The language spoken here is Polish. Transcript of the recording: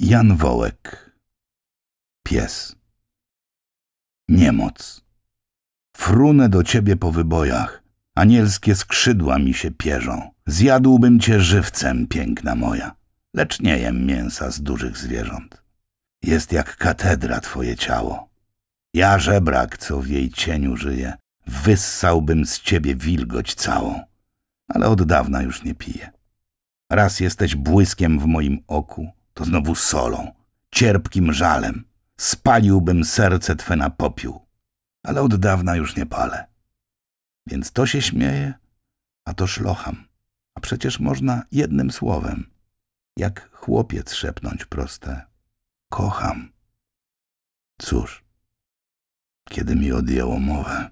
Jan Wołek Pies Niemoc Frunę do ciebie po wybojach, anielskie skrzydła mi się pierzą. Zjadłbym cię żywcem, piękna moja, lecz nie jem mięsa z dużych zwierząt. Jest jak katedra twoje ciało. Ja żebrak, co w jej cieniu żyje, wyssałbym z ciebie wilgoć całą, ale od dawna już nie piję. Raz jesteś błyskiem w moim oku, to znowu solą, cierpkim żalem. Spaliłbym serce twe na popiół, ale od dawna już nie palę. Więc to się śmieje, a to szlocham. A przecież można jednym słowem, jak chłopiec szepnąć proste. Kocham. Cóż, kiedy mi odjęło mowę.